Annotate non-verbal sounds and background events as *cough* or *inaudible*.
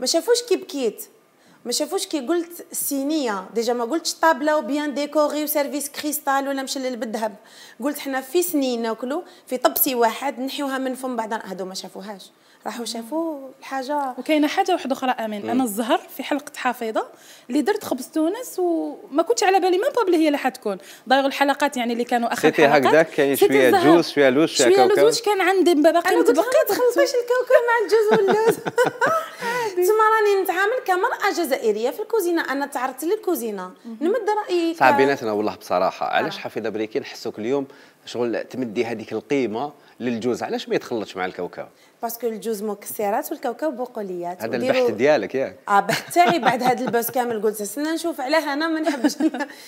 ما شافوش كي بكيت ما شافوش كي قلت سينية ديجا ما قلتش طابله وبيان ديكوري وسيرفيس كريستال ولا مشلل بالذهب قلت حنا في سنين ناكلو في طبسي واحد نحيوها من فم بعضنا هادو ما شافوهاش راحوا شافوا الحاجه وكاينه حاجه واحده اخرى امين انا الزهر في حلقه حافظه اللي درت خبز تونس وما كنتش على بالي ما بابلي هي اللي حتكون داير الحلقات يعني اللي كانوا اخر سيتي هكذاك كاين شويه جوز شويه لوز شويه كاوكاو شويه لوز كان عندي باقي انا كنت خلطيش الكاوكاو مع الجوز واللوز *laughs* تما راني نتعامل كمراه جزائريه في الكوزينه انا تعرضت للكوزينه نمد رايي صعب بيناتنا والله بصراحه آه. علاش حفيظه بريكي نحسوك اليوم شغل تمدي هذيك القيمه للجوز علاش ما يتخلطش مع الكاوكاو باسكو الجوز مكسرات والكاوكاو بقوليات هذا البحث ديالك ياك اه بحث تاعي بعد هذا البوس كامل قلت استنى نشوف علاه انا ما نحبش *laughs*